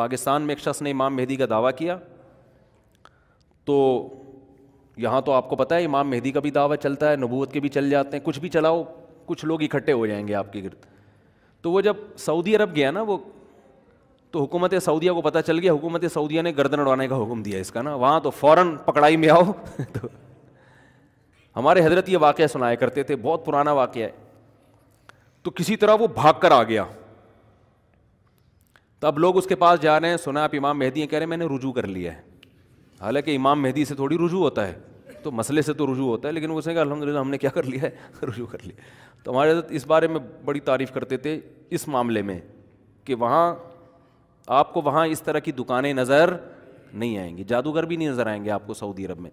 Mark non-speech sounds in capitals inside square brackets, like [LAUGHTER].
पाकिस्तान में एक शख्स ने इमाम मेहदी का दावा किया तो यहाँ तो आपको पता है इमाम मेहदी का भी दावा चलता है नबूत के भी चल जाते हैं कुछ भी चलाओ कुछ लोग इकट्ठे हो जाएंगे आपके गिरद तो वो जब सऊदी अरब गया ना वो तो हुकूमत सऊदिया को पता चल गया हुकूमत सऊदिया ने गर्दन उड़ाने का हुक्म दिया इसका ना वहाँ तो फ़ौर पकड़ाई में आओ [LAUGHS] तो हमारे हजरत ये वाक़ सुनाया करते थे बहुत पुराना वाक़ है तो किसी तरह वो भाग कर आ गया तो अब लोग उसके पास जा रहे हैं सुना आप इमाम मेहदी कह रहे हैं मैंने रुजू कर लिया है हालांकि इमाम मेहदी से थोड़ी रुजू होता है तो मसले से तो रुजू होता है लेकिन उसने अलहमद ला हमने क्या कर लिया है [LAUGHS] रुजू कर लिया तो हमारे साथ इस बारे में बड़ी तारीफ़ करते थे इस मामले में कि वहाँ आपको वहाँ इस तरह की दुकानें नज़र नहीं आएँगी जादूगर भी नहीं नज़र आएंगे आपको सऊदी अरब में